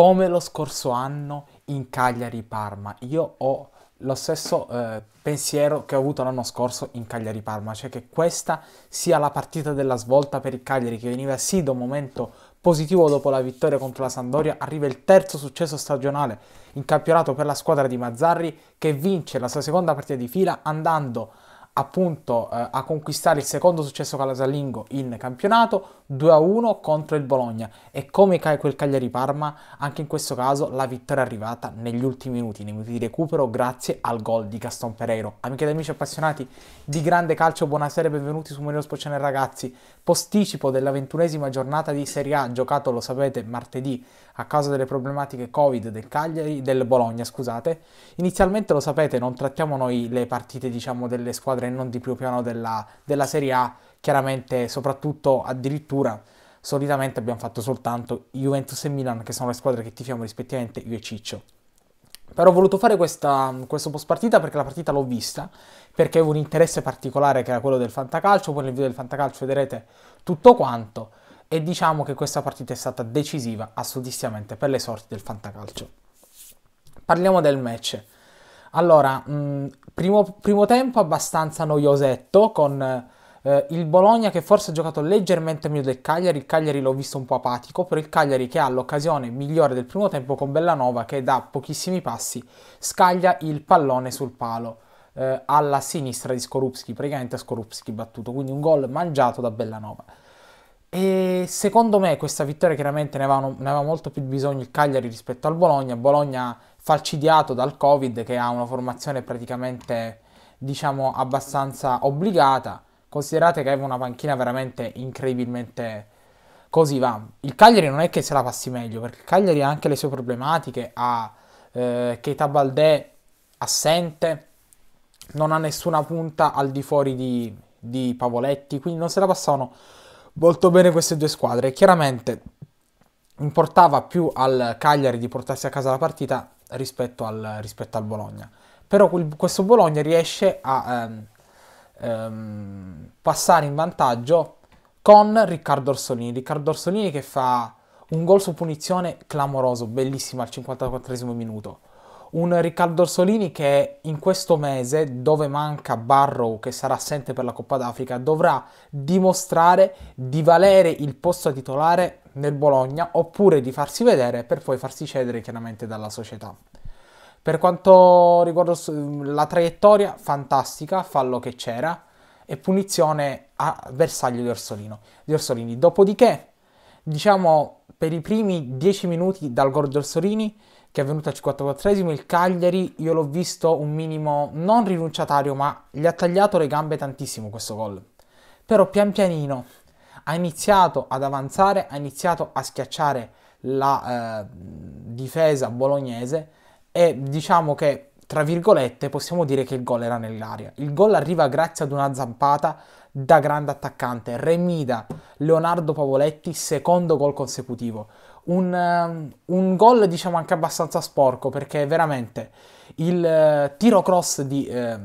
come lo scorso anno in Cagliari-Parma. Io ho lo stesso eh, pensiero che ho avuto l'anno scorso in Cagliari-Parma, cioè che questa sia la partita della svolta per il Cagliari, che veniva sì da un momento positivo dopo la vittoria contro la Sandoria, arriva il terzo successo stagionale in campionato per la squadra di Mazzarri, che vince la sua seconda partita di fila andando a appunto eh, a conquistare il secondo successo casalingo in campionato 2-1 contro il Bologna e come quel Cagliari-Parma anche in questo caso la vittoria è arrivata negli ultimi minuti, nei minuti di recupero grazie al gol di Gaston Pereiro. Amiche ed amici appassionati di grande calcio, buonasera e benvenuti su Mourinho Spocciane Ragazzi, posticipo della ventunesima giornata di Serie A giocato lo sapete martedì a causa delle problematiche Covid del Cagliari, del Bologna scusate, inizialmente lo sapete non trattiamo noi le partite diciamo delle squadre e non di primo piano della, della Serie A, chiaramente soprattutto addirittura solitamente abbiamo fatto soltanto Juventus e Milan che sono le squadre che tifiamo rispettivamente io e Ciccio. Però ho voluto fare questa, questo post partita perché la partita l'ho vista, perché avevo un interesse particolare che era quello del fantacalcio, poi nel video del fantacalcio vedrete tutto quanto e diciamo che questa partita è stata decisiva assolutamente per le sorti del fantacalcio. Parliamo del match. Allora, mh, mm, primo, primo, tempo abbastanza noiosetto con eh, il Bologna che forse ha giocato leggermente meglio del Cagliari, il Cagliari l'ho visto un po' apatico, però il Cagliari che ha l'occasione migliore del primo tempo con Bellanova che da pochissimi passi scaglia il pallone sul palo eh, alla sinistra di Skorupski, praticamente Skorupski battuto, quindi un gol mangiato da Bellanova secondo me questa vittoria chiaramente ne, avevano, ne aveva molto più bisogno il Cagliari rispetto al Bologna. Bologna falcidiato dal Covid che ha una formazione praticamente diciamo abbastanza obbligata. Considerate che aveva una panchina veramente incredibilmente così va. Il Cagliari non è che se la passi meglio, perché il Cagliari ha anche le sue problematiche, ha eh, Keita Baldé assente, non ha nessuna punta al di fuori di, di Pavoletti, quindi non se la passavano molto bene queste due squadre. Chiaramente importava più al Cagliari di portarsi a casa la partita rispetto al, rispetto al Bologna. Però quel, questo Bologna riesce a ehm, ehm, passare in vantaggio con Riccardo Orsolini. Riccardo Orsolini che fa un gol su punizione clamoroso, bellissimo al 54 minuto un Riccardo Orsolini che in questo mese, dove manca Barrow che sarà assente per la Coppa d'Africa, dovrà dimostrare di valere il posto titolare nel Bologna oppure di farsi vedere per poi farsi cedere chiaramente dalla società. Per quanto riguarda la traiettoria, fantastica, fallo che c'era e punizione a bersaglio di Orsolino. Di Orsolini. Dopodiché, diciamo, per i primi 10 minuti dal gol del Sorini che è venuto al 54esimo, il Cagliari io l'ho visto un minimo non rinunciatario, ma gli ha tagliato le gambe tantissimo questo gol. Però pian pianino ha iniziato ad avanzare, ha iniziato a schiacciare la eh, difesa bolognese e diciamo che tra virgolette possiamo dire che il gol era nell'aria. Il gol arriva grazie ad una zampata da grande attaccante. Remida, Leonardo Pavoletti, secondo gol consecutivo. Un, eh, un gol diciamo anche abbastanza sporco perché veramente il eh, tiro cross di, eh,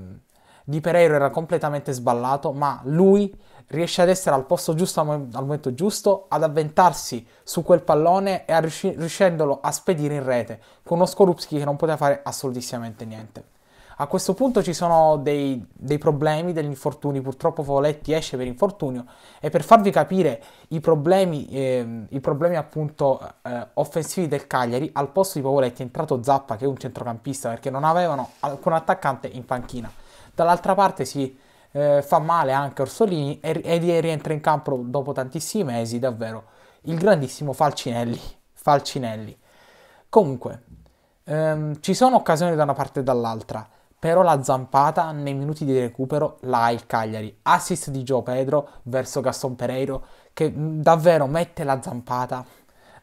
di Pereiro era completamente sballato, ma lui riesce ad essere al posto giusto al momento giusto, ad avventarsi su quel pallone e a riusci- riuscendolo a spedire in rete, con uno Skorupski che non poteva fare assolutissimamente niente. A questo punto ci sono dei, dei, problemi, degli infortuni, purtroppo Foletti esce per infortunio e per farvi capire i problemi, eh, i problemi appunto eh, offensivi del Cagliari, al posto di Pavoletti è entrato Zappa che è un centrocampista perché non avevano alcun attaccante in panchina. Dall'altra parte si eh, fa male anche Orsolini e, e rientra in campo dopo tantissimi mesi davvero il grandissimo Falcinelli. Falcinelli. Comunque, ehm, ci sono occasioni da una parte e dall'altra però la zampata nei minuti di recupero l'ha il Cagliari. Assist di Gio Pedro verso Gaston Pereiro che davvero mette la zampata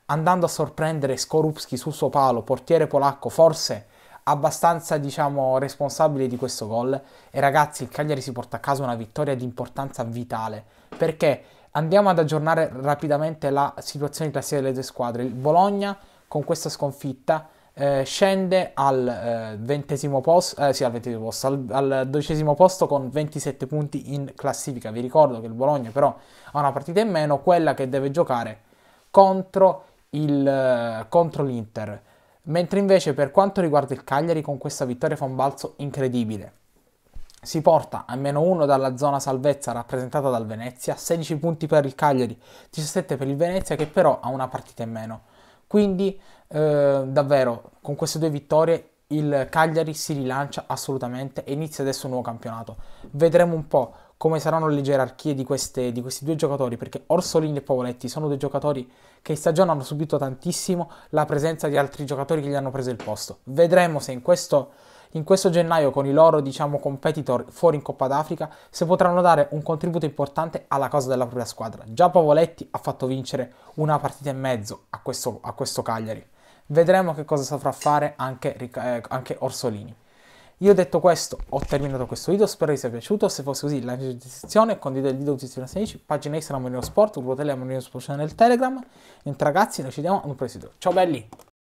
andando a sorprendere Skorupski sul suo palo, portiere polacco, forse abbastanza diciamo responsabile di questo gol e ragazzi il Cagliari si porta a casa una vittoria di importanza vitale perché andiamo ad aggiornare rapidamente la situazione classica delle due squadre il Bologna con questa sconfitta eh, scende al eh, ventesimo posto, eh, sì, al posto, al, al dodicesimo posto con 27 punti in classifica. Vi ricordo che il Bologna però ha una partita in meno, quella che deve giocare contro, il, eh, contro l'Inter. Mentre invece per quanto riguarda il Cagliari con questa vittoria fa un balzo incredibile. Si porta a meno 1 dalla zona salvezza rappresentata dal Venezia, 16 punti per il Cagliari, 17 per il Venezia che però ha una partita in meno. Quindi eh, davvero con queste due vittorie il Cagliari si rilancia assolutamente e inizia adesso un nuovo campionato. Vedremo un po' come saranno le gerarchie di, queste, di, questi due giocatori, perché Orsolini e Pavoletti sono due giocatori che in stagione hanno subito tantissimo la presenza di altri giocatori che gli hanno preso il posto. Vedremo se in questo in questo gennaio con i loro diciamo, competitor fuori in Coppa d'Africa se potranno dare un contributo importante alla cosa della propria squadra. Già Pavoletti ha fatto vincere una partita e mezzo a questo, a questo Cagliari. Vedremo che cosa saprà fare anche, eh, anche Orsolini. Io detto questo, ho terminato questo video, spero vi sia piaciuto, se fosse così like in descrizione, condividete il video con tutti i 16, pagina Instagram Marino Sport, gruppo Telegram Marino Sport nel Telegram. Niente ragazzi, noi ci vediamo a un prossimo video. Ciao belli!